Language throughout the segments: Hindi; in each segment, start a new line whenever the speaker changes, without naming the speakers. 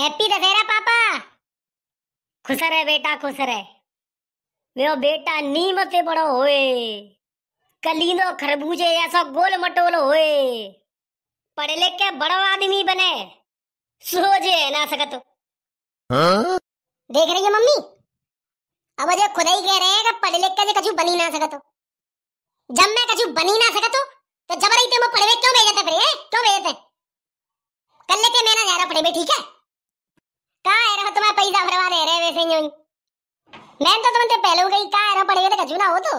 हैप्पी दशहरा पापा खुश रहे बेटा खुश रहे मेरा बेटा नीम से बड़ो होए कलीनो खरबूजे ऐसा गोल मटोल होए पढ़ लिख के बड़ा आदमी बने सोझे ना सकत तो। हाँ? देख रही है मम्मी अब अजय खुद ही कह रहे हैं कि पढ़ लिख के कछु बनी ना सकत तो। जब मैं कछु बनी ना सकत तो, तो जबरई ते मैं पढ़े क्यों भेजते फिर क्यों भेजते कल लेके मैं ना जा रहा पढ़े ठीक है का है रहो तुम्हारा पैसा भरवा दे रहे वैसे ही नहीं मैं तो तुमसे पहले हो गई का कहाँ रहो पड़े तो कचू ना हो तो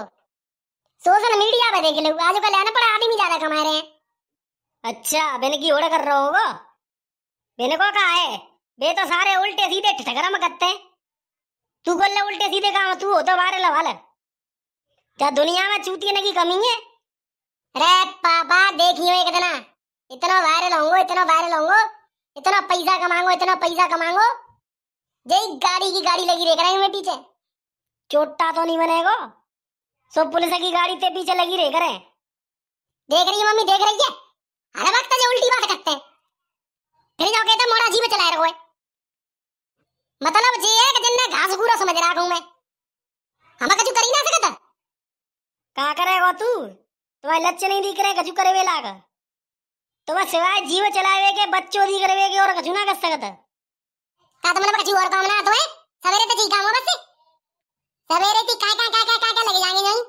सोशल मीडिया पर देख लो आज कल आना पड़ा आदमी ज्यादा कमा रहे हैं अच्छा बेने की ओड़ा कर रहा होगा बेने को कहा है बे तो सारे उल्टे सीधे ठगरा में करते तू कर उल्टे सीधे कहा तू हो तो बारे लवाल क्या दुनिया में चूतियाने की कमी है रे पापा देखियो एक इतना इतना वायरल होंगे इतना वायरल होंगे इतना पैसा कमाऊंगा इतना पैसा कमाऊंगा जय गाड़ी की गाड़ी लगी देख रहे हैं पीछे चोटा तो नहीं बनेगा सो पुलिस की गाड़ी ते पीछे लगी रह करे देख रही है मम्मी देख रही है अरे वक्त जो उल्टी बात करते हैं फिर जाओ कहते मोड़ा जी में चला रखो मतलब जे है कि जिन्ने घास पूरा समझ रहा हूं मैं हम कछु करी ना सकता का करेगा तू तुम्हारे लच्छे नहीं दिख रहे कछु करे वेला का तुम्हारे सिवाय जीव चलावे के बच्चों दी करवे और कछु ना कर सकता का तुमने कछु और काम ना तो है सवेरे तो ठीक काम हो बस सवेरे ती का का का का का लगे जाएंगे नहीं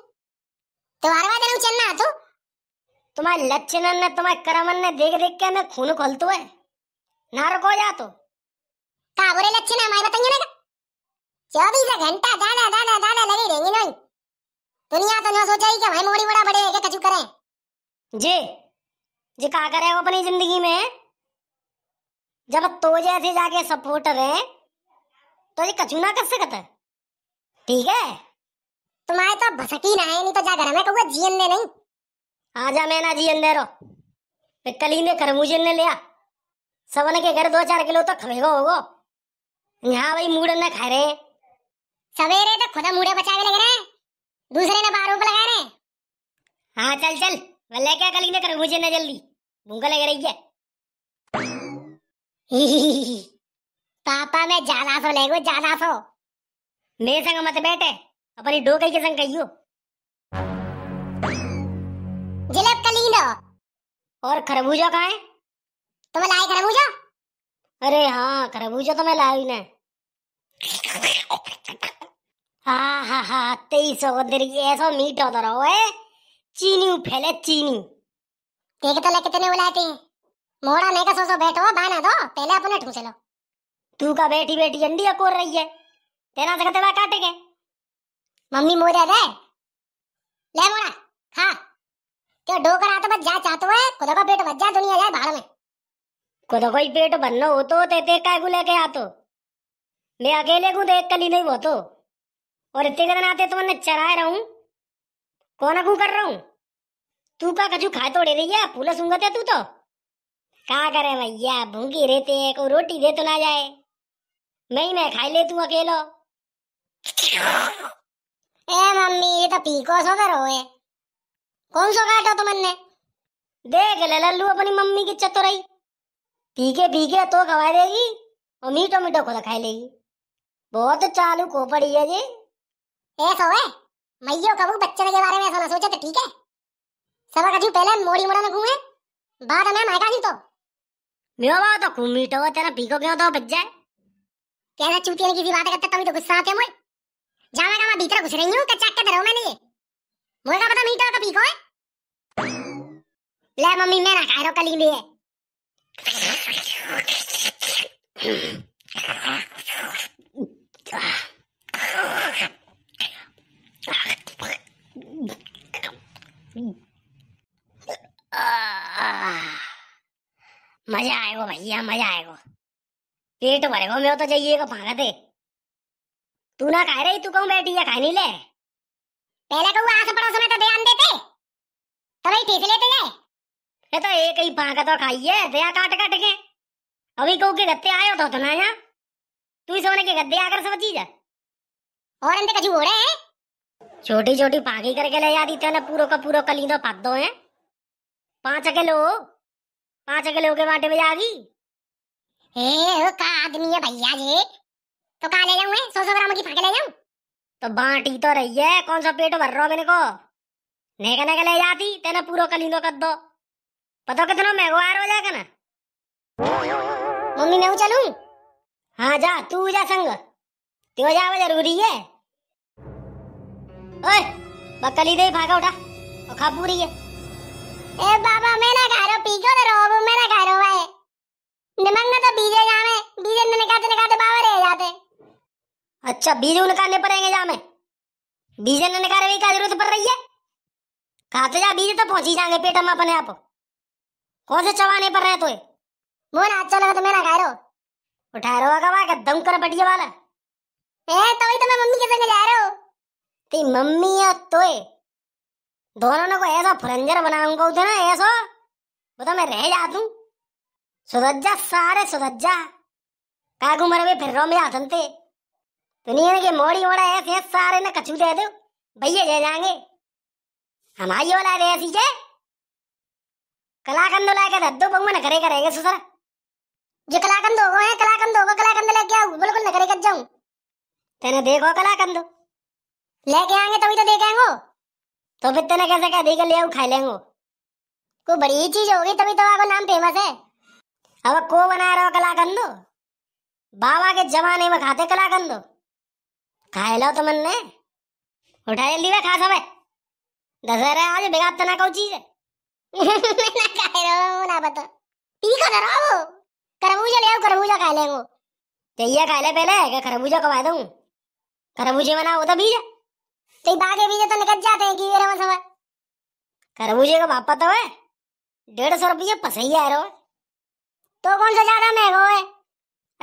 तो आरवा बार तेरे चलना तो तुम्हारे लक्षण ने तुम्हारे करमन ने देख देख के मैं खून खोलतो है ना रुको जा तो का बोले लक्षण मैं बताइए ना चौबीस घंटा दाना दाना दाना लगी रहेंगे नहीं दुनिया तो न सोचा ही कि भाई मोड़ी बड़ा बड़े है कि कछु करें जी जी का करे अपनी जिंदगी में जब तो जैसे जाके सपोर्टर है तो ये ना कर सकता है ठीक है तुम्हारे तो भसकी ना है नहीं तो जा घर में कहूँगा जीवन दे नहीं आ जा मैं ना जीन दे रो मैं कल ही ने खरबूजन ने लिया सबन के घर दो चार किलो तो खमेगो होगो यहाँ भाई मूड न खा रहे सवेरे तो खुदा मूडे बचा के लग रहे दूसरे ने बारूप लगा रहे हाँ चल चल मैं लेके कल ही ने खरबूजन ने जल्दी भूखा लग रही है पापा मैं जाना सो लेगो जाना सो मेरे संग मत बैठे अपनी डोके के संग कहियो जिलेब कलीनो और खरबूजा कहाँ है तुम्हें लाए खरबूजा अरे हाँ खरबूजा तो मैं लाई ना हाँ हाँ हाँ तेईस सौ ऐसा मीठा होता तो रहो चीनी फैले चीनी देख तो कितने बुलाते हैं मोड़ा लेकर सोचो बैठो बहना दो पहले अपने ठूस लो तू का बैठी बैठी अंडी अकोर रही है तेरा से तो खतरा काटेगे मम्मी मोरा रे ले मोड़ा खा क्या डोकर आता बस जा चाहते हुए खुदा का पेट बच जा दुनिया जाए बाहर में खुदा कोई पेट बनना हो तो ते ते काय का लेके आतो मैं अकेले को देख कली नहीं वो तो और इतने दिन आते तो मैंने चराए रहा हूँ कौन अगू कर रहा हूं तू का कचू खाए तोड़े रही है फूला सूंगा तू तो कहा करे भैया भूखी रहते है को रोटी दे तो ना जाए नहीं मैं खाई ले तू अकेलो ए मम्मी ये तो पीको सो कर है कौन सो काटो तुमने देख ले लल्लू अपनी मम्मी की चतुराई तो पीके पीके तो खवा देगी और मीठो मीठो खुद खाई लेगी बहुत चालू खोपड़ी है जी ऐसा सोए मैयो कबू बच्चे के बारे में ऐसा ना सोचे तो ठीक है सबक अजू पहले मोड़ी मोड़ा ना घूमे बाद में मैं नहीं तो बेवा तो कुमीटो तो तेरा पीको क्यों तो बच जाए कैसा चूतिया ने किसी बात करता तभी तो गुस्सा आते मोए जावे का मैं भीतर घुस रही हूं कच्चा के धरो मैंने ये मोए का पता मीटो का पीको है ले मम्मी मैं ना खायरो कली लिए Mm-hmm. आएगा भैया मजा आएगा पेट भरेगो मैं तो जाइएगा भागा दे तू ना खाए रही तू कहूँ बैठी है खाई ले पहले कहूँ आस पड़ोस में तो ध्यान देते तो भाई ठीक लेते ले ये तो एक ही भागा तो खाई है दया काट काट के अभी कहूँ के गत्ते आयो तो ना यहाँ तू ही सोने के गद्दे आकर सब चीज और अंदर कछु हो रहे हैं छोटी छोटी पागी करके ले जाती थे पूरा का पूरा पाद दो हैं पांच अकेलो पांच अकेले होके बाटे में जागी हे का आदमी है भैया जी तो कहा ले जाऊं सौ सौ ग्राम की फाके ले जाऊं तो बाटी तो रही है कौन सा पेट भर रहा मेरे को नेका नेका ले जाती तेना पूरा कलिंदो कर दो पता कितना मैं आर हो जाएगा ना मम्मी मैं चलूं हाँ जा तू जा संग त्यो जावा जरूरी है ओए बकली दे भागा उठा और खा पूरी है ए बाबा मैं ना એ બાબા મેના ગારો પીગો ને રોબ મેના ગારો વાય નિમંગ તો બીજે જામે बीजे ने निकाते निकाते बाबा रह जाते अच्छा बीजे उन निकालने पड़ेंगे जामे बीजे ने निकाले का जरूरत पड़ रही है खाते तो जा बीजे तो पहुंच ही जाएंगे पेट में अपने आप कौन से चवाने पर रहे मो ना अच्छा लगा तो मैं ना मेरा गारो उठा रहा कवा का दम कर बटिया वाला ए तो ही तो मैं मम्मी के संग जा रहा हूं तेरी मम्मी और तोए दोनों ने को ऐसा फलंजर बनाऊंगा उधर ना ऐसा वो तो मैं रह जातू सुधज्जा सारे सुधज्जा का घूमर भी फिर रहा मेरा हसनते दुनिया के मोड़ी मोड़ा ऐसे सारे ना कचू दे दो भैया जा जाएंगे हमारी वाला दे ऐसी जे कलाकंद लाके के दो बंग न करे करेगा सुसर जो कलाकंद हो गए कलाकंद हो गए कलाकंद लेके आओ बिल्कुल न करे कर जाऊं तेरे देखो कलाकंद लेके आएंगे तभी तो देखेंगे तो फिर तेने कैसे कह दी के ले खा लेंगे कोई बड़ी चीज होगी तभी तो आपको नाम फेमस है अब को बना रहे हो कलाकंद बाबा के जमाने में खाते कलाकंद खा लो तो मन ने उठा जल्दी में खा सब दशहरा आज बेगा तना कौ चीज है ना खाए रहो ना ना रहो खरबूजा ले आओ खरबूजा खा लेंगे चाहिए खा ले पहले खरबूजा कमा दू खरबूजे बनाओ तो बीज तो बागे बीजे तो निकल जाते हैं की रमन समय खरबूजे का बाप पता है डेढ़ सौ रुपये पसैया है तो कौन सा ज्यादा महंगो है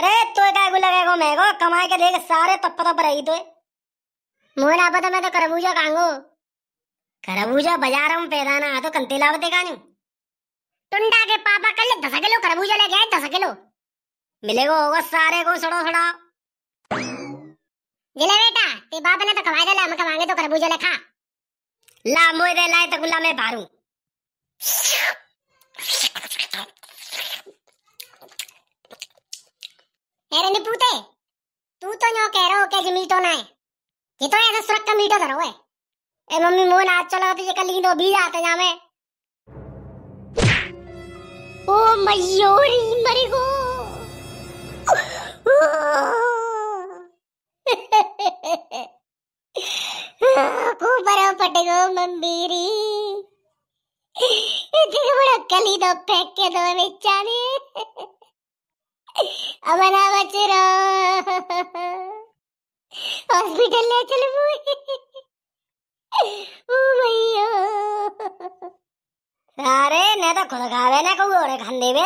अरे तो काय को लगेगो महंगो कमा के देख सारे तप पर रही तो मोहन आप मैं तो खरबूजा कांगो खरबूजा बाजार में पैदा ना हाँ तो कंते लावते का नहीं टुंडा के पापा कल दस किलो खरबूजा लेके आए दस किलो मिलेगो होगा सारे को सड़ो सड़ा जिले बेटा ते बाप ने तो खवाय देला मका मांगे तो खरबूजो ने खा ला मोय रे लाए तो गुला में भारू अरे ने पूते तू तो न्यो कह रहो के मीठो ना है ये तो ऐसा सुरक का मीठो धरो है ए मम्मी मोन आज चलो तो ये कल ही दो बीज आते जामे ओ मयूरी मरी गो ಕೂಪರವ हॉस्पिटल ले चल अरे ने तो खुद खावे ने कहू और खाने में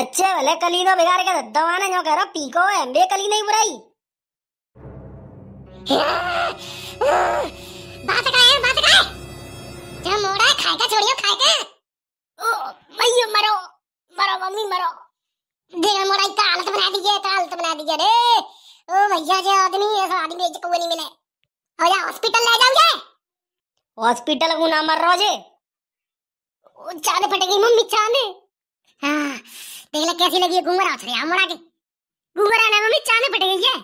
अच्छे भले कली तो बिगाड़ के दवाने जो कह रहा पीको एमबे कली नहीं बुराई बात खाए बात खाए जो मोड़ा खाए का छोड़ियो खाए ओ भैया मरो मरो मम्मी मरो देख मोड़ा इतना हालत बना दी है हालत बना दी है रे ओ भैया जे आदमी ऐसा आदमी एक कौन नहीं मिले हो जा हॉस्पिटल ले जाओगे हॉस्पिटल को ना मर रोजे चांद फटेगी मम्मी चांद हां देख ले कैसी लगी घूंघरा उछरे हमारा की घूंघरा ना मम्मी चांद फट गई है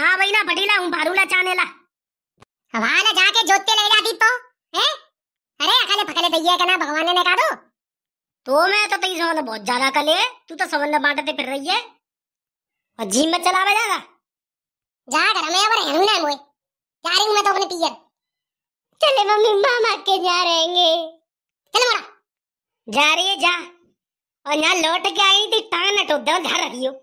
हाँ भाई ना बडीला हूँ भारूला चानेला वहां ना जाके जोतते ले जाती तो हैं अरे अकले फकले भैया का ना भगवान ने कहा दो तो मैं तो तेरी समझ बहुत ज्यादा कले तू तो समझ बांटते फिर रही है और जिम में चलावे जाएगा जा कर मैं अब रहूं ना मोए जा रही हूं मैं तो अपने पियर चले मम्मी मामा के जा रहेंगे चल मोरा जा रही है जा और यहाँ लौट के आई थी टांग तो दर्द दो रही हो